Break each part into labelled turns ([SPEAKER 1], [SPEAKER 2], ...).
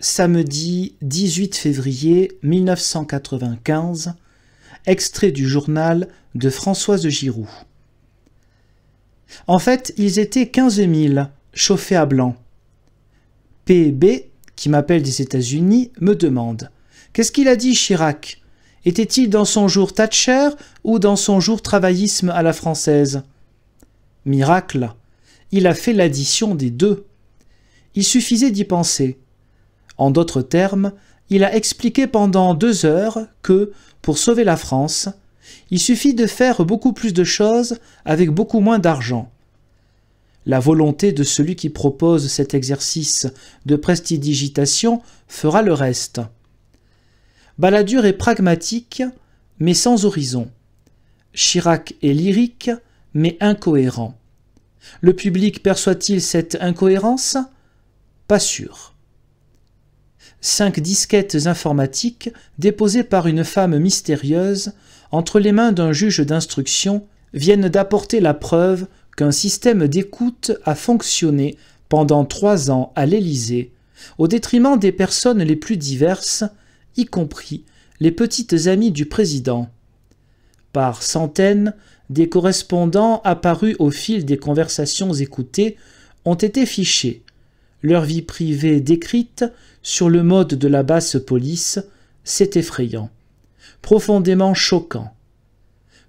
[SPEAKER 1] samedi 18 février 1995, extrait du journal de Françoise Giroux. En fait, ils étaient 15 000, chauffés à blanc. PB, qui m'appelle des États-Unis, me demande Qu'est-ce qu'il a dit Chirac Était-il dans son jour Thatcher ou dans son jour travaillisme à la française Miracle Il a fait l'addition des deux. Il suffisait d'y penser. En d'autres termes, il a expliqué pendant deux heures que, pour sauver la France, il suffit de faire beaucoup plus de choses avec beaucoup moins d'argent. La volonté de celui qui propose cet exercice de prestidigitation fera le reste. Balladur est pragmatique, mais sans horizon. Chirac est lyrique, mais incohérent. Le public perçoit-il cette incohérence Pas sûr cinq disquettes informatiques déposées par une femme mystérieuse entre les mains d'un juge d'instruction viennent d'apporter la preuve qu'un système d'écoute a fonctionné pendant trois ans à l'Élysée, au détriment des personnes les plus diverses, y compris les petites amies du président. Par centaines, des correspondants apparus au fil des conversations écoutées ont été fichés, leur vie privée décrite sur le mode de la basse police, c'est effrayant, profondément choquant,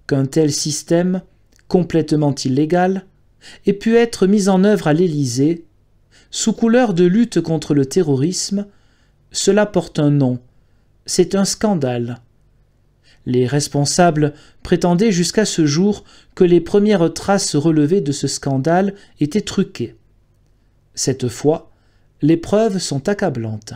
[SPEAKER 1] qu'un tel système, complètement illégal, ait pu être mis en œuvre à l'Élysée, sous couleur de lutte contre le terrorisme, cela porte un nom, c'est un scandale. Les responsables prétendaient jusqu'à ce jour que les premières traces relevées de ce scandale étaient truquées. Cette fois, les preuves sont accablantes.